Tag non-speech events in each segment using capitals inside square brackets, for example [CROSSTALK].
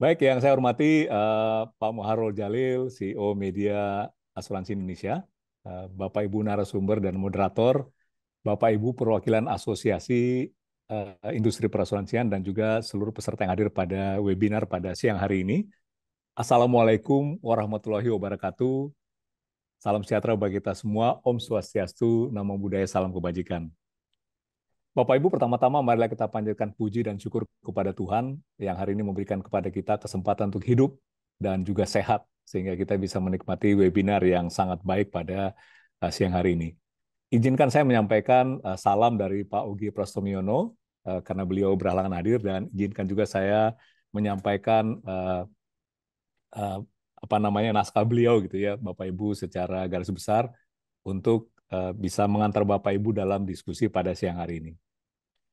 Baik, yang saya hormati uh, Pak Muharul Jalil, CEO Media Asuransi Indonesia, uh, Bapak Ibu narasumber dan moderator, Bapak Ibu perwakilan Asosiasi uh, Industri Perasuransian dan juga seluruh peserta yang hadir pada webinar pada siang hari ini. Assalamualaikum warahmatullahi wabarakatuh. Salam sejahtera bagi kita semua. Om Swastiastu, Namo Buddhaya, Salam Kebajikan. Bapak Ibu pertama-tama marilah kita panjatkan puji dan syukur kepada Tuhan yang hari ini memberikan kepada kita kesempatan untuk hidup dan juga sehat sehingga kita bisa menikmati webinar yang sangat baik pada eh, siang hari ini. Izinkan saya menyampaikan eh, salam dari Pak Ugi Prastomiono eh, karena beliau berhalangan hadir dan izinkan juga saya menyampaikan apa namanya naskah beliau gitu ya Bapak Ibu secara garis besar untuk Eh, bisa mengantar Bapak Ibu dalam diskusi pada siang hari ini.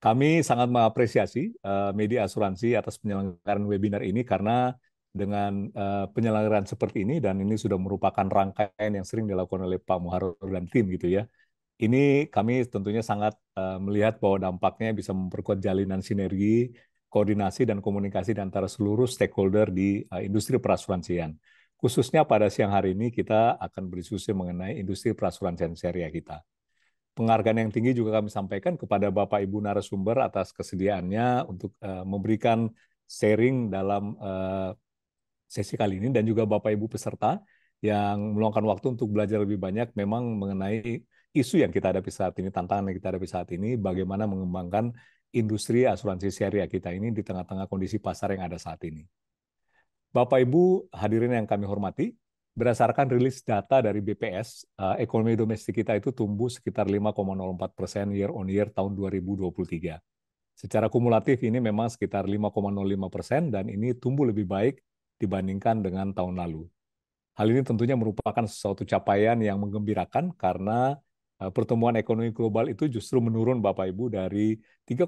Kami sangat mengapresiasi eh, media asuransi atas penyelenggaraan webinar ini karena dengan eh, penyelenggaraan seperti ini dan ini sudah merupakan rangkaian yang sering dilakukan oleh Pak Muharro dan tim gitu ya. Ini kami tentunya sangat melihat bahwa dampaknya bisa memperkuat jalinan sinergi, koordinasi dan komunikasi antara seluruh stakeholder di industri perasuransian. Khususnya pada siang hari ini kita akan berdiskusi mengenai industri perasuransian syariah kita. Penghargaan yang tinggi juga kami sampaikan kepada Bapak Ibu narasumber atas kesediaannya untuk uh, memberikan sharing dalam uh, sesi kali ini dan juga Bapak Ibu peserta yang meluangkan waktu untuk belajar lebih banyak memang mengenai isu yang kita hadapi saat ini, tantangan yang kita hadapi saat ini, bagaimana mengembangkan industri asuransi syariah kita ini di tengah-tengah kondisi pasar yang ada saat ini. Bapak Ibu hadirin yang kami hormati, berdasarkan rilis data dari BPS, eh, ekonomi domestik kita itu tumbuh sekitar 5,04 persen year on year tahun 2023. Secara kumulatif ini memang sekitar 5,05 persen dan ini tumbuh lebih baik dibandingkan dengan tahun lalu. Hal ini tentunya merupakan sesuatu capaian yang menggembirakan karena eh, pertumbuhan ekonomi global itu justru menurun Bapak Ibu dari 3,5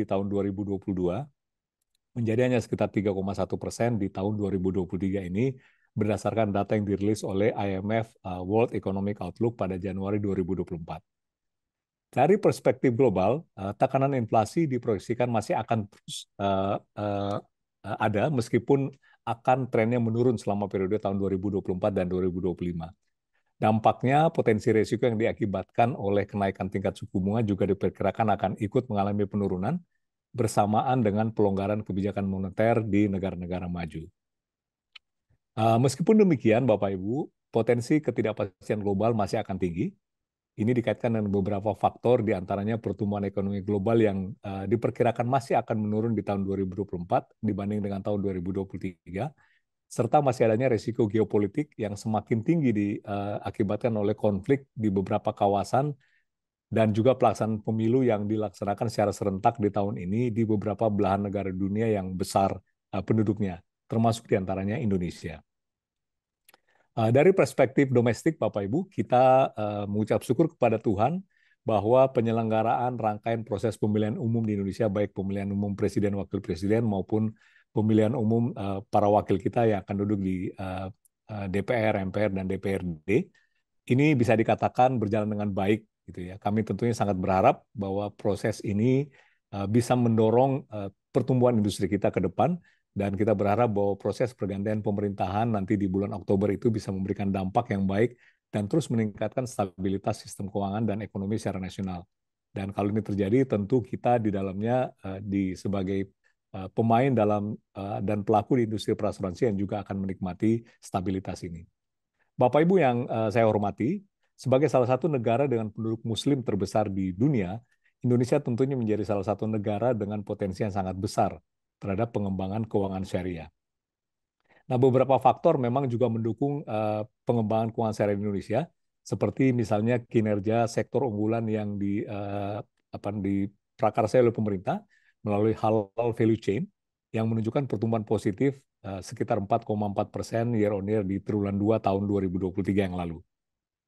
di tahun 2022 menjadi hanya sekitar 3,1 persen di tahun 2023 ini berdasarkan data yang dirilis oleh IMF uh, World Economic Outlook pada Januari 2024. Dari perspektif global, uh, tekanan inflasi diproyeksikan masih akan terus uh, ada meskipun akan trennya menurun selama periode tahun 2024 dan 2025. Dampaknya potensi risiko yang diakibatkan oleh kenaikan tingkat suku bunga juga diperkirakan akan ikut mengalami penurunan bersamaan dengan pelonggaran kebijakan moneter di negara-negara maju. Eh, meskipun demikian, Bapak Ibu, potensi ketidakpastian global masih akan tinggi. Ini dikaitkan dengan beberapa faktor, diantaranya pertumbuhan ekonomi global yang eh, diperkirakan masih akan menurun di tahun 2024 dibanding dengan tahun 2023, serta masih adanya risiko geopolitik yang semakin tinggi diakibatkan eh, oleh konflik di beberapa kawasan dan juga pelaksanaan pemilu yang dilaksanakan secara serentak di tahun ini di beberapa belahan negara dunia yang besar eh, penduduknya, termasuk diantaranya Indonesia. Eh, dari perspektif domestik, Bapak Ibu, kita eh, mengucap syukur kepada Tuhan bahwa penyelenggaraan rangkaian proses pemilihan umum di Indonesia, baik pemilihan umum presiden, wakil presiden, maupun pemilihan umum para wakil kita yang akan duduk di DPR, MPR, dan DPRD, ini bisa dikatakan berjalan dengan baik gitu ya. Kami tentunya sangat berharap bahwa proses ini eh, bisa mendorong eh, pertumbuhan industri kita ke depan dan kita berharap bahwa proses pergantian pemerintahan nanti di bulan Oktober itu bisa memberikan dampak yang baik dan terus meningkatkan stabilitas sistem keuangan dan ekonomi secara nasional. Dan kalau ini terjadi, tentu kita di dalamnya eh, di sebagai pemain dalam dan pelaku di industri perasuransi yang juga akan menikmati stabilitas ini. Bapak Ibu yang saya hormati, sebagai salah satu negara dengan penduduk muslim terbesar di dunia, Indonesia tentunya menjadi salah satu negara dengan potensi yang sangat besar terhadap pengembangan keuangan syariah. Nah, beberapa faktor memang juga mendukung uh, pengembangan keuangan syariah di Indonesia, seperti misalnya kinerja sektor unggulan yang di uh, apa diprakarsai oleh pemerintah melalui halal value chain yang menunjukkan pertumbuhan positif uh, sekitar 4,4 persen year on year di triwulan 2 tahun 2023 yang lalu.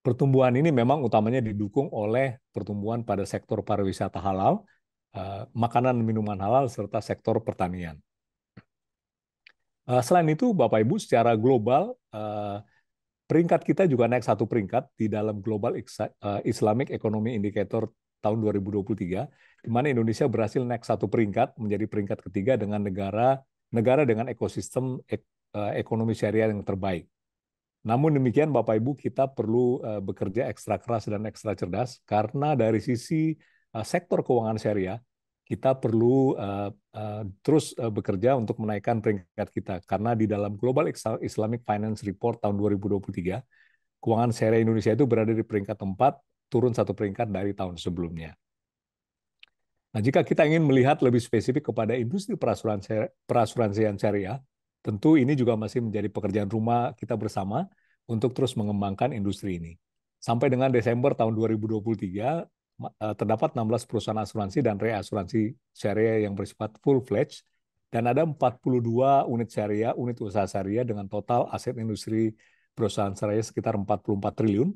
Pertumbuhan ini memang utamanya didukung oleh pertumbuhan pada sektor pariwisata halal, eh, makanan dan minuman halal, serta sektor pertanian. Eh, selain itu, Bapak Ibu, secara global, eh, peringkat kita juga naik satu peringkat di dalam Global Islamic Economy Indicator tahun 2023, di mana Indonesia berhasil naik satu peringkat menjadi peringkat ketiga dengan negara negara dengan ekosistem ek, ekonomi syariah yang terbaik. Namun demikian Bapak Ibu kita perlu eh, bekerja ekstra keras dan ekstra cerdas karena dari sisi eh, sektor keuangan syariah kita perlu eh, terus bekerja untuk menaikkan peringkat kita karena di dalam Global Islamic Finance Report tahun 2023 keuangan syariah Indonesia itu berada di peringkat 4 turun satu peringkat dari tahun sebelumnya. Nah, jika kita ingin melihat lebih spesifik kepada industri perasuransi perasuransian syariah, Tentu ini juga masih menjadi pekerjaan rumah kita bersama untuk terus mengembangkan industri ini. Sampai dengan Desember tahun 2023, eh, terdapat 16 perusahaan asuransi dan reasuransi syariah yang bersifat full-fledged, dan ada 42 unit syariah, unit usaha syariah dengan total aset industri perusahaan syariah sekitar 44 triliun.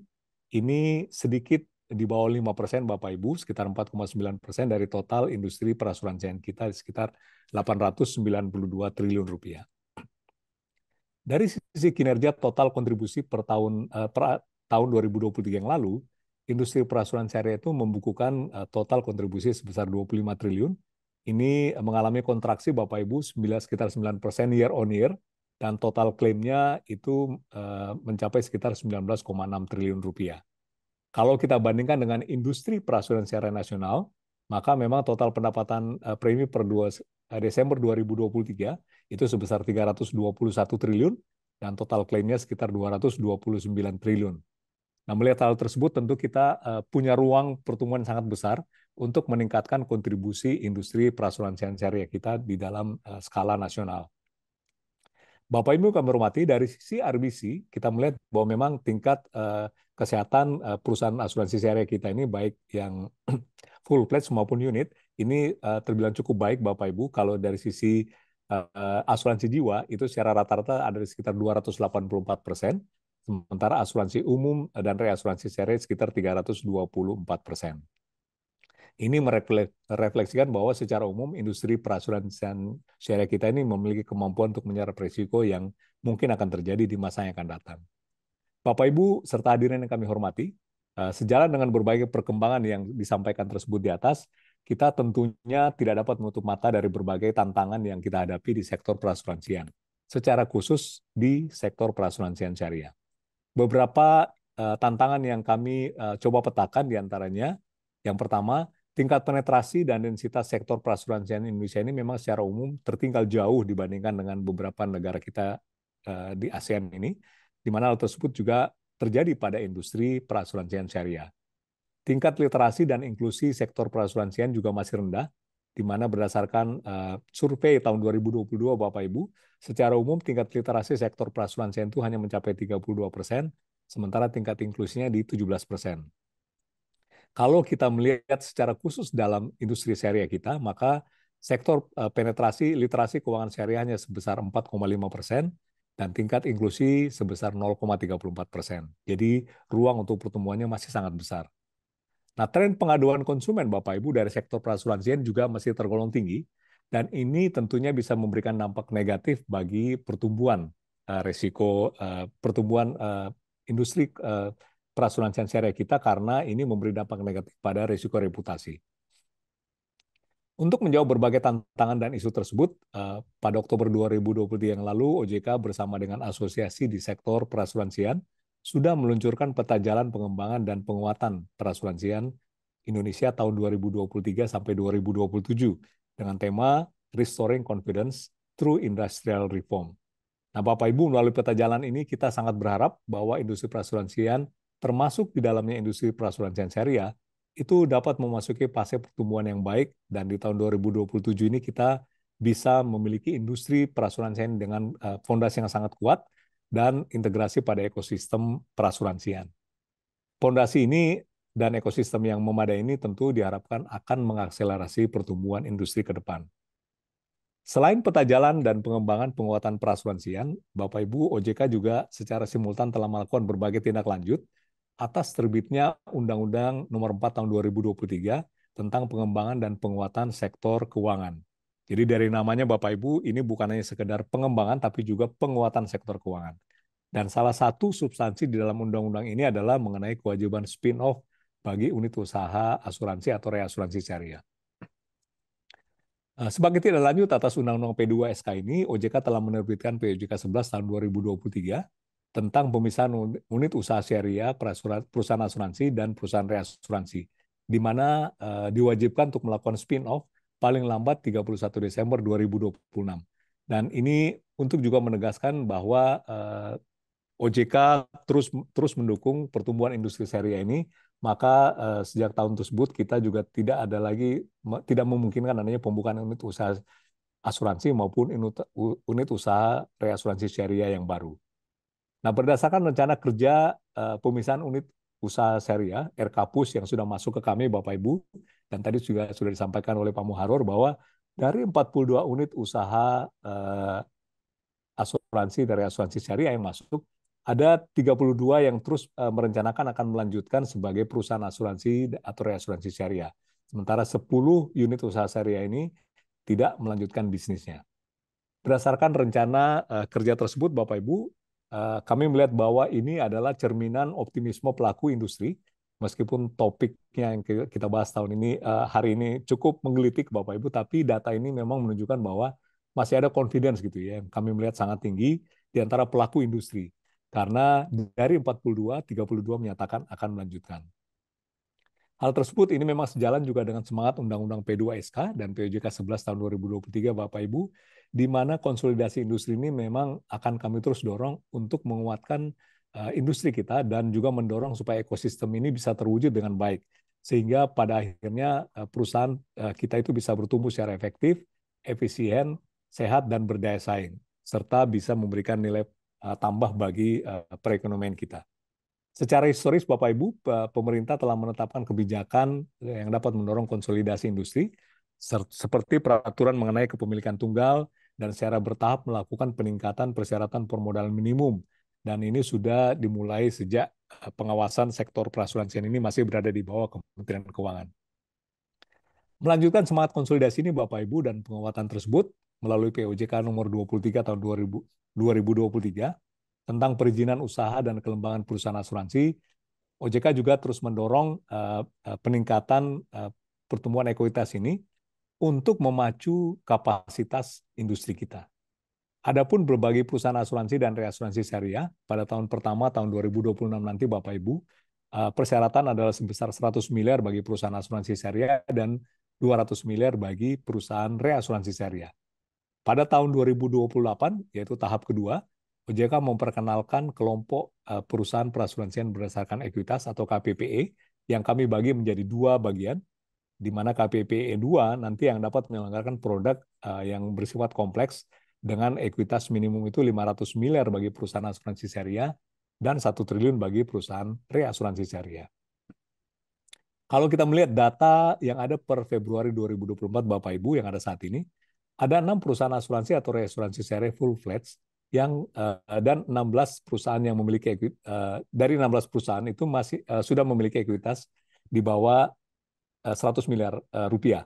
Ini sedikit di bawah 5 persen Bapak Ibu, sekitar 4,9 persen dari total industri perasuransian kita sekitar 892 triliun rupiah. Dari sisi kinerja total kontribusi per tahun eh, per tahun 2023 yang lalu, industri perasuran syariah itu membukukan eh, total kontribusi sebesar 25 triliun. Ini mengalami kontraksi Bapak Ibu 9 sekitar 9% year on year dan total klaimnya itu eh, mencapai sekitar 19,6 triliun rupiah. Kalau kita bandingkan dengan industri perasuran syariah nasional, maka memang total pendapatan premi per 2 Desember 2023 itu sebesar 321 triliun dan total klaimnya sekitar 229 triliun. Nah, melihat hal tersebut tentu kita eh, punya ruang pertumbuhan sangat besar untuk meningkatkan kontribusi industri perasuransian syariah kita di dalam eh, skala nasional. Bapak Ibu kami hormati, dari sisi RBC kita melihat bahwa memang tingkat eh, kesehatan perusahaan asuransi syariah kita ini baik yang [CLEARS THROAT] full pledge maupun unit ini terbilang cukup baik Bapak Ibu kalau dari sisi uh, asuransi jiwa itu secara rata-rata ada di sekitar 284 persen, sementara asuransi umum dan reasuransi seri sekitar 324 persen. Ini merefleksikan bahwa secara umum industri perasuransian syariah kita ini memiliki kemampuan untuk menyerap risiko yang mungkin akan terjadi di masa yang akan datang. Bapak Ibu serta hadirin yang kami hormati, eh, sejalan dengan berbagai perkembangan yang disampaikan tersebut di atas, kita tentunya tidak dapat menutup mata dari berbagai tantangan yang kita hadapi di sektor perasuransian, secara khusus di sektor perasuransian syariah. Beberapa uh, tantangan yang kami uh, coba petakan diantaranya, yang pertama, tingkat penetrasi dan densitas sektor perasuransian Indonesia ini memang secara umum tertinggal jauh dibandingkan dengan beberapa negara kita uh, di ASEAN ini, di mana hal tersebut juga terjadi pada industri perasuransian syariah. Tingkat literasi dan inklusi sektor perasuransian juga masih rendah, di mana berdasarkan uh, survei tahun 2022 Bapak Ibu, secara umum tingkat literasi sektor perasuransian itu hanya mencapai 32 persen, sementara tingkat inklusinya di 17 persen. Kalau kita melihat secara khusus dalam industri syariah kita, maka sektor eh, penetrasi literasi keuangan syariah hanya sebesar 4,5 persen, dan tingkat inklusi sebesar 0,34 persen. Jadi ruang untuk pertumbuhannya masih sangat besar. Nah, tren pengaduan konsumen Bapak Ibu dari sektor perasuransian juga masih tergolong tinggi dan ini tentunya bisa memberikan dampak negatif bagi pertumbuhan uh, eh, risiko uh, eh, pertumbuhan uh, industri uh, perasuransian syariah kita karena ini memberi dampak negatif pada risiko reputasi. Untuk menjawab berbagai tantangan dan isu tersebut, uh, pada Oktober 2023 yang lalu OJK bersama dengan asosiasi di sektor perasuransian sudah meluncurkan peta jalan pengembangan dan penguatan perasuransian Indonesia tahun 2023 sampai 2027 dengan tema Restoring Confidence Through Industrial Reform. Nah, Bapak Ibu, melalui peta jalan ini kita sangat berharap bahwa industri perasuransian termasuk di dalamnya industri perasuransian syariah itu dapat memasuki fase pertumbuhan yang baik dan di tahun 2027 ini kita bisa memiliki industri perasuransian dengan eh, fondasi yang sangat kuat dan integrasi pada ekosistem perasuransian. Pondasi ini dan ekosistem yang memadai ini tentu diharapkan akan mengakselerasi pertumbuhan industri ke depan. Selain peta jalan dan pengembangan penguatan perasuransian, Bapak Ibu OJK juga secara simultan telah melakukan berbagai tindak lanjut atas terbitnya Undang-Undang Nomor 4 Tahun 2023 tentang pengembangan dan penguatan sektor keuangan. Jadi dari namanya Bapak Ibu, ini bukan hanya sekedar pengembangan, tapi juga penguatan sektor keuangan. Dan salah satu substansi di dalam undang-undang ini adalah mengenai kewajiban spin-off bagi unit usaha asuransi atau reasuransi syariah. Eh, sebagai tidak lanjut atas Undang-Undang P2 SK ini, OJK telah menerbitkan POJK 11 tahun 2023 tentang pemisahan unit usaha syariah perusahaan asuransi dan perusahaan reasuransi, di mana eh, diwajibkan untuk melakukan spin-off paling lambat 31 Desember 2026. Dan ini untuk juga menegaskan bahwa eh, OJK terus terus mendukung pertumbuhan industri syariah ini, maka eh, sejak tahun tersebut kita juga tidak ada lagi tidak memungkinkan adanya pembukaan unit usaha asuransi maupun unit, unit usaha reasuransi syariah yang baru. Nah, berdasarkan rencana kerja eh, pemisahan unit usaha Seria, Erkapus yang sudah masuk ke kami Bapak Ibu, dan tadi juga sudah disampaikan oleh Pak Muharor bahwa dari 42 unit usaha eh, asuransi dari asuransi Seria yang masuk, ada 32 yang terus eh, merencanakan akan melanjutkan sebagai perusahaan asuransi atau reasuransi syariah. Sementara 10 unit usaha syariah ini tidak melanjutkan bisnisnya. Berdasarkan rencana eh, kerja tersebut, Bapak Ibu, Eh, kami melihat bahwa ini adalah cerminan optimisme pelaku industri meskipun topiknya yang kita bahas tahun ini eh, hari ini cukup menggelitik Bapak Ibu tapi data ini memang menunjukkan bahwa masih ada confidence gitu ya yang kami melihat sangat tinggi di antara pelaku industri karena dari 42 32 menyatakan akan melanjutkan. Hal tersebut ini memang sejalan juga dengan semangat Undang-Undang P2SK dan POJK 11 tahun 2023 Bapak Ibu di mana konsolidasi industri ini memang akan kami terus dorong untuk menguatkan eh, industri kita dan juga mendorong supaya ekosistem ini bisa terwujud dengan baik sehingga pada akhirnya eh, perusahaan eh, kita itu bisa bertumbuh secara efektif, efisien, sehat dan berdaya saing serta bisa memberikan nilai tambah bagi perekonomian kita. Secara historis Bapak Ibu, pemerintah telah menetapkan kebijakan yang dapat mendorong konsolidasi industri seperti peraturan mengenai kepemilikan tunggal dan secara bertahap melakukan peningkatan persyaratan permodalan minimum. Dan ini sudah dimulai sejak eh, pengawasan sektor perasuransian ini masih berada di bawah Kementerian Keuangan. Melanjutkan semangat konsolidasi ini Bapak Ibu dan penguatan tersebut melalui POJK nomor 23 tahun 2000, 2023 tentang perizinan usaha dan kelembangan perusahaan asuransi, OJK juga terus mendorong uh, peningkatan uh, pertumbuhan ekuitas ini untuk memacu kapasitas industri kita. Adapun berbagai perusahaan asuransi dan reasuransi syariah pada tahun pertama tahun 2026 nanti Bapak Ibu eh, persyaratan adalah sebesar 100 miliar bagi perusahaan asuransi syariah dan 200 miliar bagi perusahaan reasuransi syariah. Pada tahun 2028 yaitu tahap kedua OJK memperkenalkan kelompok eh, perusahaan perasuransian berdasarkan ekuitas atau KPPE yang kami bagi menjadi dua bagian di mana KPPE 2 nanti yang dapat menyelenggarakan produk eh, yang bersifat kompleks dengan ekuitas minimum itu 500 miliar bagi perusahaan asuransi syariah dan 1 triliun bagi perusahaan reasuransi syariah. Kalau kita melihat data yang ada per Februari 2024 Bapak Ibu yang ada saat ini, ada enam perusahaan asuransi atau reasuransi syariah full fledged yang uh, dan 16 perusahaan yang memiliki uh, dari 16 perusahaan itu masih sudah memiliki ekuitas di bawah 100 eh, miliar eh, rupiah.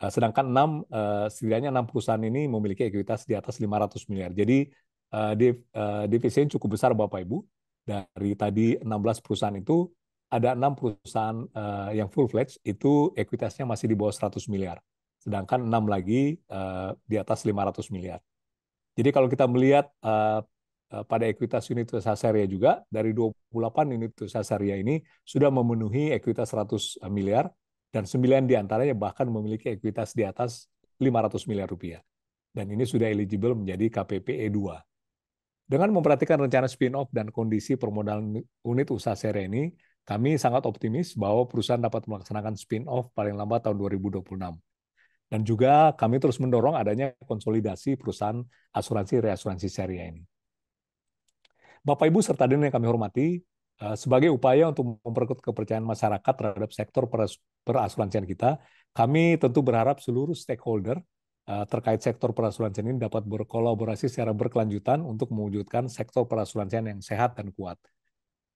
Eh, sedangkan 6 setidaknya 6 perusahaan ini memiliki ekuitas di atas 500 miliar. Jadi dividen cukup besar Bapak Ibu. Dari tadi 16 perusahaan itu ada 6 perusahaan yang full fledged itu ekuitasnya masih di bawah 100 miliar. Sedangkan 6 lagi di atas 500 miliar. Jadi kalau kita melihat pada ekuitas unit usaha syariah juga dari 28 unit usaha syariah ini sudah memenuhi ekuitas 100 miliar dan sembilan diantaranya bahkan memiliki ekuitas di atas 500 miliar rupiah. Dan ini sudah eligible menjadi KPP 2 e Dengan memperhatikan rencana spin-off dan kondisi permodalan unit usaha Seri ini, kami sangat optimis bahwa perusahaan dapat melaksanakan spin-off paling lambat tahun 2026. Dan juga kami terus mendorong adanya konsolidasi perusahaan asuransi reasuransi seri ini. Bapak Ibu serta dan yang kami hormati, Eh, sebagai upaya untuk memperkuat kepercayaan masyarakat terhadap sektor perasuransian kita, kami tentu berharap seluruh stakeholder eh, terkait sektor perasuransian ini dapat berkolaborasi secara berkelanjutan untuk mewujudkan sektor perasuransian yang sehat dan kuat.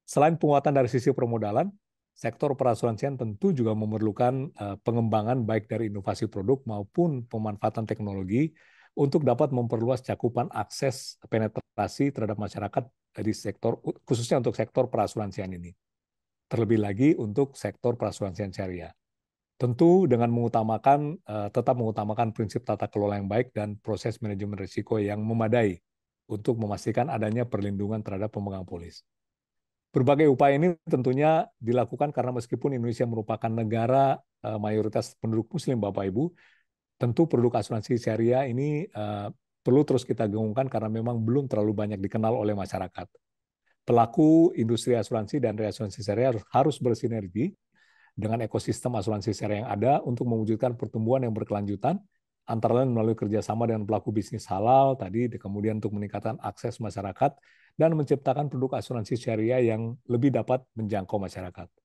Selain penguatan dari sisi permodalan, sektor perasuransian tentu juga memerlukan eh, pengembangan baik dari inovasi produk maupun pemanfaatan teknologi untuk dapat memperluas cakupan akses penetrasi terhadap masyarakat di sektor khususnya untuk sektor perasuransian ini. Terlebih lagi untuk sektor perasuransian syariah. Tentu dengan mengutamakan eh, tetap mengutamakan prinsip tata kelola yang baik dan proses manajemen risiko yang memadai untuk memastikan adanya perlindungan terhadap pemegang polis. Berbagai upaya ini tentunya dilakukan karena meskipun Indonesia merupakan negara eh, mayoritas penduduk muslim Bapak Ibu, tentu produk asuransi syariah ini uh, perlu terus kita gengungkan karena memang belum terlalu banyak dikenal oleh masyarakat. Pelaku industri asuransi dan reasuransi syariah harus, bersinergi dengan ekosistem asuransi syariah yang ada untuk mewujudkan pertumbuhan yang berkelanjutan, antara lain melalui kerjasama dengan pelaku bisnis halal tadi, kemudian untuk meningkatkan akses masyarakat, dan menciptakan produk asuransi syariah yang lebih dapat menjangkau masyarakat.